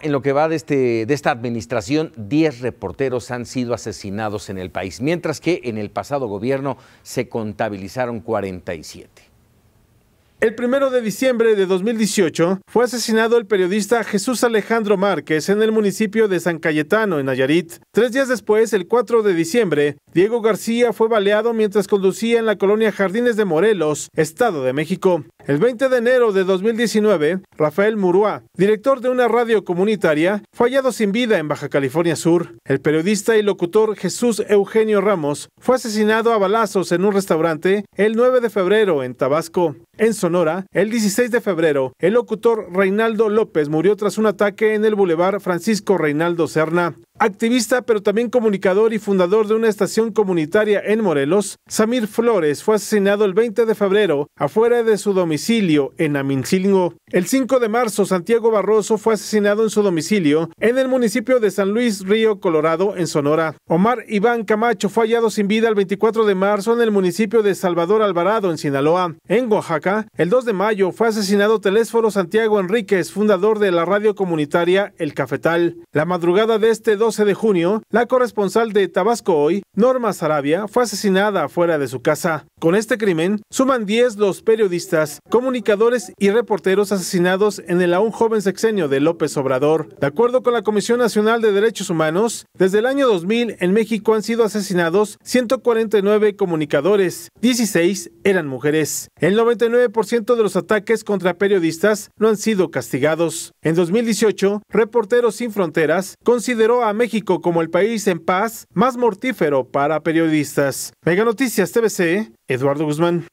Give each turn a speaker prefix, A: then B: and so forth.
A: En lo que va de, este, de esta administración, 10 reporteros han sido asesinados en el país, mientras que en el pasado gobierno se contabilizaron 47.
B: El primero de diciembre de 2018 fue asesinado el periodista Jesús Alejandro Márquez en el municipio de San Cayetano, en Nayarit. Tres días después, el 4 de diciembre, Diego García fue baleado mientras conducía en la colonia Jardines de Morelos, Estado de México. El 20 de enero de 2019, Rafael Murúa, director de una radio comunitaria, fue hallado sin vida en Baja California Sur. El periodista y locutor Jesús Eugenio Ramos fue asesinado a balazos en un restaurante el 9 de febrero en Tabasco. En Sonora, el 16 de febrero, el locutor Reinaldo López murió tras un ataque en el Boulevard Francisco Reinaldo Serna. Activista, pero también comunicador y fundador de una estación comunitaria en Morelos, Samir Flores fue asesinado el 20 de febrero afuera de su domicilio en Amincilingo, el 5 de marzo, Santiago Barroso fue asesinado en su domicilio en el municipio de San Luis Río, Colorado, en Sonora. Omar Iván Camacho fue hallado sin vida el 24 de marzo en el municipio de Salvador Alvarado, en Sinaloa. En Oaxaca, el 2 de mayo fue asesinado Telésforo Santiago Enríquez, fundador de la radio comunitaria El Cafetal. La madrugada de este 12 de junio, la corresponsal de Tabasco Hoy, Norma Sarabia, fue asesinada fuera de su casa. Con este crimen, suman 10 los periodistas, comunicadores y reporteros asesinados en el aún joven sexenio de López Obrador. De acuerdo con la Comisión Nacional de Derechos Humanos, desde el año 2000 en México han sido asesinados 149 comunicadores, 16 eran mujeres. El 99% de los ataques contra periodistas no han sido castigados. En 2018, Reporteros Sin Fronteras consideró a México como el país en paz más mortífero para periodistas. Mega Noticias TVC Eduardo Guzmán.